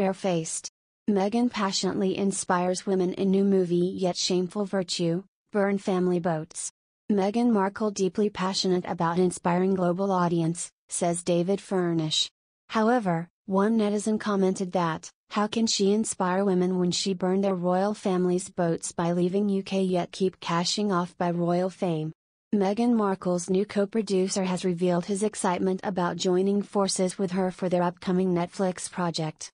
barefaced. Meghan passionately inspires women in new movie yet shameful virtue, burn family boats. Meghan Markle deeply passionate about inspiring global audience, says David Furnish. However, one netizen commented that, how can she inspire women when she burned their royal family's boats by leaving UK yet keep cashing off by royal fame? Meghan Markle's new co-producer has revealed his excitement about joining forces with her for their upcoming Netflix project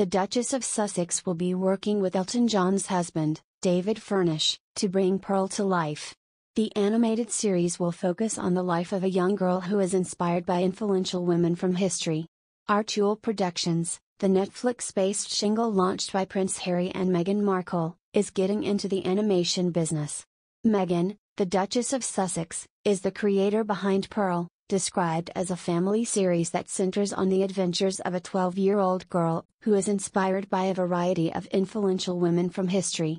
the Duchess of Sussex will be working with Elton John's husband, David Furnish, to bring Pearl to life. The animated series will focus on the life of a young girl who is inspired by influential women from history. Artule Productions, the Netflix based shingle launched by Prince Harry and Meghan Markle, is getting into the animation business. Meghan, the Duchess of Sussex, is the creator behind Pearl, described as a family series that centers on the adventures of a 12 year old girl, who is inspired by a variety of influential women from history.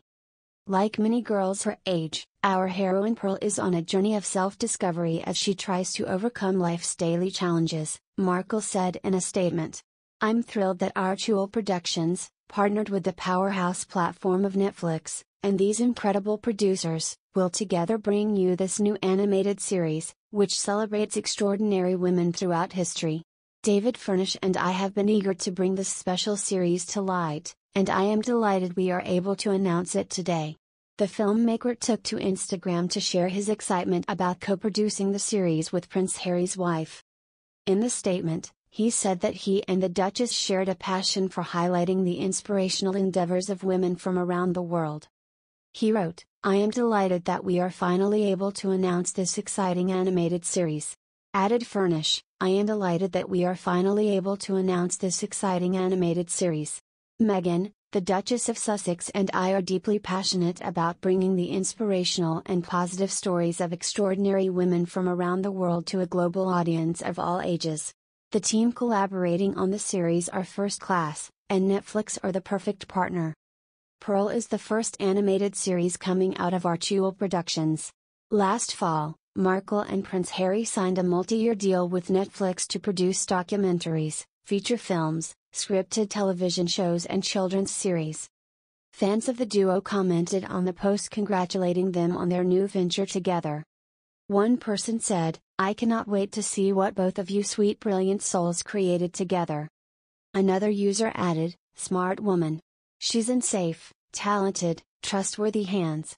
Like many girls her age, our heroine Pearl is on a journey of self discovery as she tries to overcome life's daily challenges, Markle said in a statement. I'm thrilled that Archule Productions, partnered with the powerhouse platform of Netflix, and these incredible producers, will together bring you this new animated series, which celebrates extraordinary women throughout history. David Furnish and I have been eager to bring this special series to light, and I am delighted we are able to announce it today. The filmmaker took to Instagram to share his excitement about co producing the series with Prince Harry's wife. In the statement, he said that he and the Duchess shared a passion for highlighting the inspirational endeavors of women from around the world, he wrote, I am delighted that we are finally able to announce this exciting animated series. Added Furnish, I am delighted that we are finally able to announce this exciting animated series. Megan, the Duchess of Sussex and I are deeply passionate about bringing the inspirational and positive stories of extraordinary women from around the world to a global audience of all ages. The team collaborating on the series are first class, and Netflix are the perfect partner. Pearl is the first animated series coming out of Archewell Productions. Last fall, Markle and Prince Harry signed a multi year deal with Netflix to produce documentaries, feature films, scripted television shows, and children's series. Fans of the duo commented on the post congratulating them on their new venture together. One person said, I cannot wait to see what both of you sweet brilliant souls created together. Another user added, Smart woman, She's in safe, talented, trustworthy hands.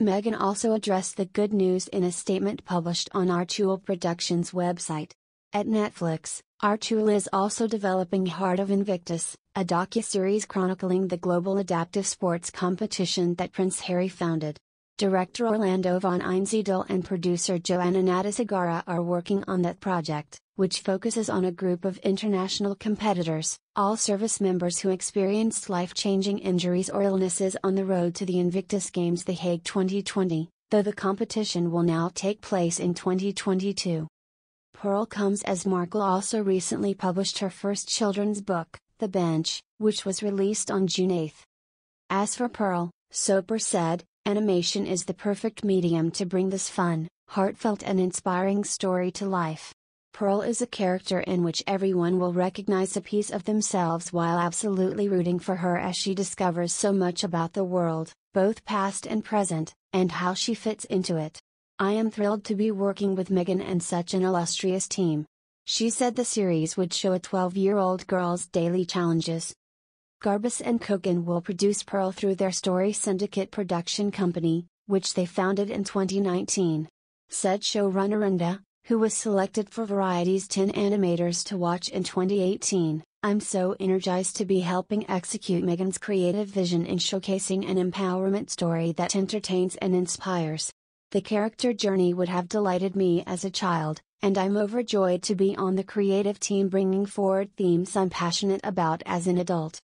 Megan also addressed the good news in a statement published on Archul Productions' website. At Netflix, Archul is also developing Heart of Invictus, a docuseries chronicling the global adaptive sports competition that Prince Harry founded. Director Orlando von Einsiedel and producer Joanna Natasagara are working on that project, which focuses on a group of international competitors, all service members who experienced life changing injuries or illnesses on the road to the Invictus Games The Hague 2020, though the competition will now take place in 2022. Pearl comes as Markle also recently published her first children's book, The Bench, which was released on June 8. As for Pearl, Soper said, Animation is the perfect medium to bring this fun, heartfelt, and inspiring story to life. Pearl is a character in which everyone will recognize a piece of themselves while absolutely rooting for her as she discovers so much about the world, both past and present, and how she fits into it. I am thrilled to be working with Megan and such an illustrious team. She said the series would show a 12 year old girl's daily challenges, Garbus and Coogan will produce Pearl through their Story Syndicate production company, which they founded in 2019. Said showrunner Inda, who was selected for Variety's 10 Animators to Watch in 2018, I'm so energized to be helping execute Megan's creative vision in showcasing an empowerment story that entertains and inspires. The character journey would have delighted me as a child, and I'm overjoyed to be on the creative team bringing forward themes I'm passionate about as an adult.